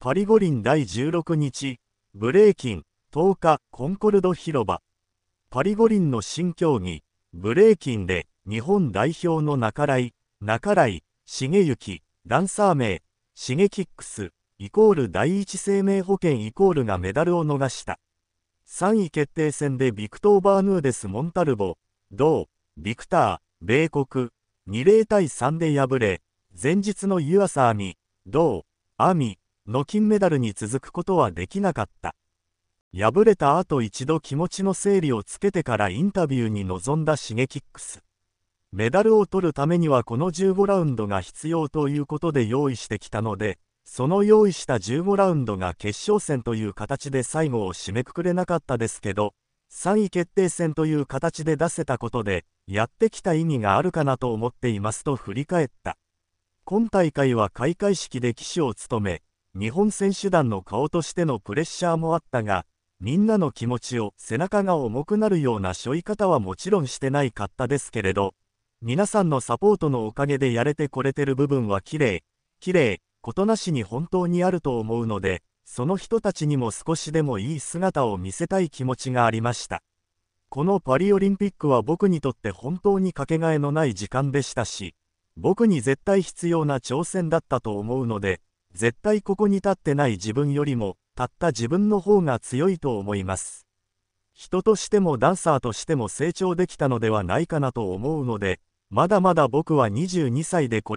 パリ五輪第16日、ブレイキン、10日、コンコルド広場。パリ五輪の新競技、ブレイキンで、日本代表の中来、中来、重幸、ダンサー名、シゲキックス、イコール第一生命保険イコールがメダルを逃した。3位決定戦でビクトー・バーヌーデス・モンタルボ、同、ビクター、米国、2 0対3で敗れ、前日の湯浅亜美、同、亜美、の金メダルに続くことはできなかった。敗れた後一度気持ちの整理をつけてからインタビューに臨んだ Shigekix。メダルを取るためにはこの15ラウンドが必要ということで用意してきたので、その用意した15ラウンドが決勝戦という形で最後を締めくくれなかったですけど、3位決定戦という形で出せたことで、やってきた意味があるかなと思っていますと振り返った。今大会は開会式で旗手を務め、日本選手団の顔としてのプレッシャーもあったが、みんなの気持ちを背中が重くなるような背負い方はもちろんしてないかったですけれど、皆さんのサポートのおかげでやれてこれてる部分は綺麗、綺麗、ことなしに本当にあると思うので、その人たちにも少しでもいい姿を見せたい気持ちがありました。このパリオリンピックは僕にとって本当にかけがえのない時間でしたし、僕に絶対必要な挑戦だったと思うので、絶対ここに立ってない自分よりも、たった自分の方が強いと思います。人としてもダンサーとしても成長できたのではないかなと思うので、まだまだ僕は22歳でこれ